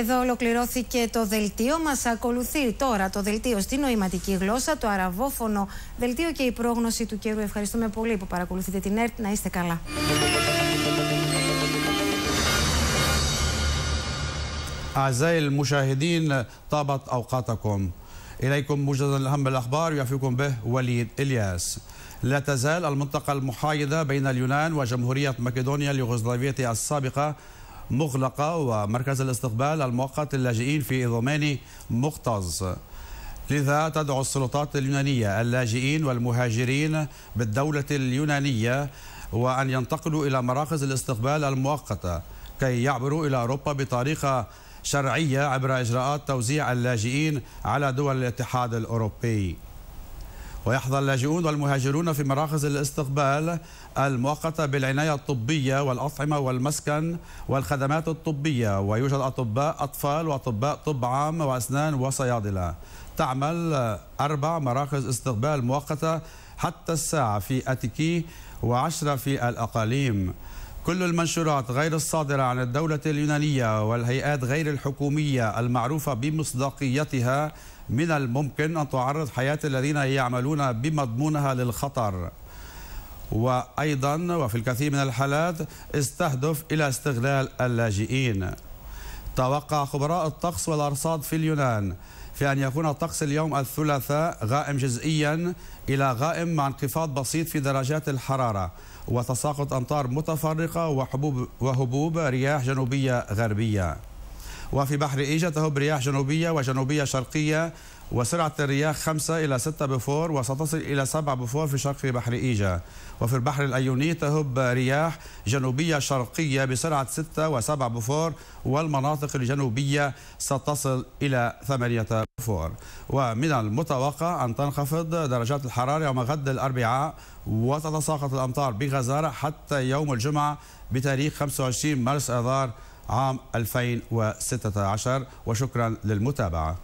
Εδώ ολοκληρώθηκε το δελτίο. Μα ακολουθεί τώρα το δελτίο στη νοηματική γλώσσα, το αραβόφωνο δελτίο και η πρόγνωση του καιρού. Ευχαριστούμε πολύ που παρακολουθείτε την ΕΡΤ. Να είστε καλά. أعزائي المشاهدين طابت أوقاتكم إليكم مجددا الأهم الأخبار يعفوكم به وليد إلياس لا تزال المنطقة المحايدة بين اليونان وجمهورية مقدونيا اليوغوسلافية السابقة مغلقة ومركز الاستقبال المؤقت للاجئين في إضماني مختز لذا تدعو السلطات اليونانية اللاجئين والمهاجرين بالدولة اليونانية وأن ينتقلوا إلى مراكز الاستقبال المؤقتة كي يعبروا إلى أوروبا بطريقة شرعية عبر إجراءات توزيع اللاجئين على دول الاتحاد الأوروبي ويحظى اللاجئون والمهاجرون في مراكز الاستقبال المؤقتة بالعناية الطبية والأطعمة والمسكن والخدمات الطبية ويوجد أطباء أطفال وأطباء طب عام وأسنان وصيادلة تعمل أربع مراكز استقبال مؤقتة حتى الساعة في أتيكي وعشرة في الأقاليم كل المنشورات غير الصادرة عن الدولة اليونانية والهيئات غير الحكومية المعروفة بمصداقيتها من الممكن أن تعرض حياة الذين يعملون بمضمونها للخطر وأيضا وفي الكثير من الحالات استهدف إلى استغلال اللاجئين توقع خبراء الطقس والأرصاد في اليونان في أن يكون الطقس اليوم الثلاثاء غائم جزئيا إلى غائم مع انخفاض بسيط في درجات الحرارة وتساقط أمطار متفرقة وحبوب وهبوب رياح جنوبية غربية وفي بحر إيجا تهب رياح جنوبية وجنوبية شرقية وسرعة الرياح 5 إلى 6 بفور وستصل إلى 7 بفور في شرق بحر إيجا وفي البحر الأيوني تهب رياح جنوبية شرقية بسرعة 6 و7 بفور والمناطق الجنوبية ستصل إلى 8 بفور ومن المتوقع أن تنخفض درجات الحرارة يوم غد الأربعاء وتتساقط الأمطار بغزارة حتى يوم الجمعة بتاريخ 25 مارس آذار عام 2016 وشكرا للمتابعة